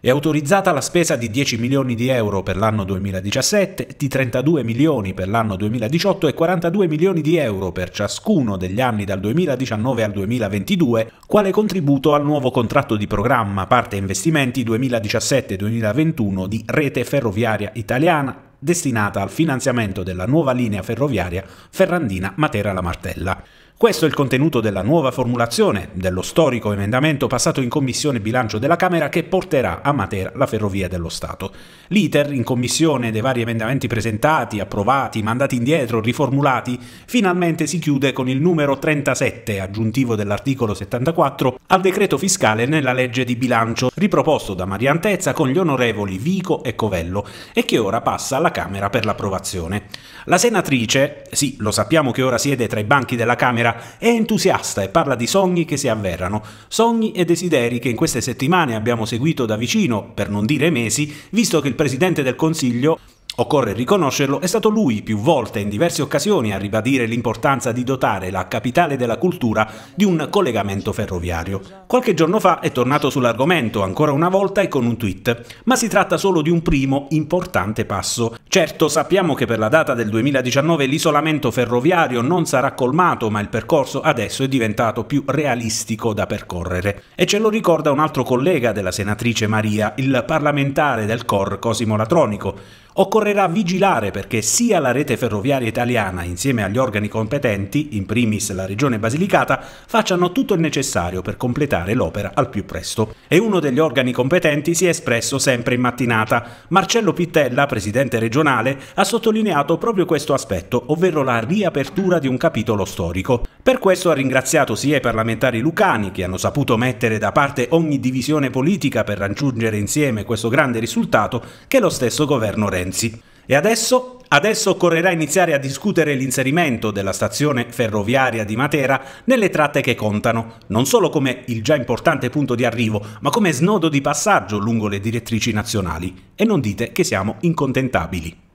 È autorizzata la spesa di 10 milioni di euro per l'anno 2017, di 32 milioni per l'anno 2018 e 42 milioni di euro per ciascuno degli anni dal 2019 al 2022, quale contributo al nuovo contratto di programma parte investimenti 2017-2021 di Rete Ferroviaria Italiana destinata al finanziamento della nuova linea ferroviaria Ferrandina-Matera-La Martella. Questo è il contenuto della nuova formulazione dello storico emendamento passato in Commissione Bilancio della Camera che porterà a Matera la Ferrovia dello Stato. L'iter in Commissione dei vari emendamenti presentati, approvati, mandati indietro, riformulati, finalmente si chiude con il numero 37 aggiuntivo dell'articolo 74 al decreto fiscale nella legge di bilancio, riproposto da Maria Antezza con gli onorevoli Vico e Covello e che ora passa alla Camera per l'approvazione. La senatrice, sì, lo sappiamo che ora siede tra i banchi della Camera, Matera, è entusiasta e parla di sogni che si avverranno. sogni e desideri che in queste settimane abbiamo seguito da vicino, per non dire mesi, visto che il Presidente del Consiglio Occorre riconoscerlo, è stato lui più volte in diverse occasioni a ribadire l'importanza di dotare la capitale della cultura di un collegamento ferroviario. Qualche giorno fa è tornato sull'argomento ancora una volta e con un tweet, ma si tratta solo di un primo importante passo. Certo, sappiamo che per la data del 2019 l'isolamento ferroviario non sarà colmato, ma il percorso adesso è diventato più realistico da percorrere. E ce lo ricorda un altro collega della senatrice Maria, il parlamentare del COR Cosimo Latronico. Occorrerà vigilare perché sia la rete ferroviaria italiana, insieme agli organi competenti, in primis la Regione Basilicata, facciano tutto il necessario per completare l'opera al più presto. E uno degli organi competenti si è espresso sempre in mattinata. Marcello Pittella, presidente regionale, ha sottolineato proprio questo aspetto, ovvero la riapertura di un capitolo storico. Per questo ha ringraziato sia i parlamentari lucani, che hanno saputo mettere da parte ogni divisione politica per raggiungere insieme questo grande risultato, che lo stesso governo Renzi. Renzi. E adesso Adesso occorrerà iniziare a discutere l'inserimento della stazione ferroviaria di Matera nelle tratte che contano, non solo come il già importante punto di arrivo, ma come snodo di passaggio lungo le direttrici nazionali. E non dite che siamo incontentabili.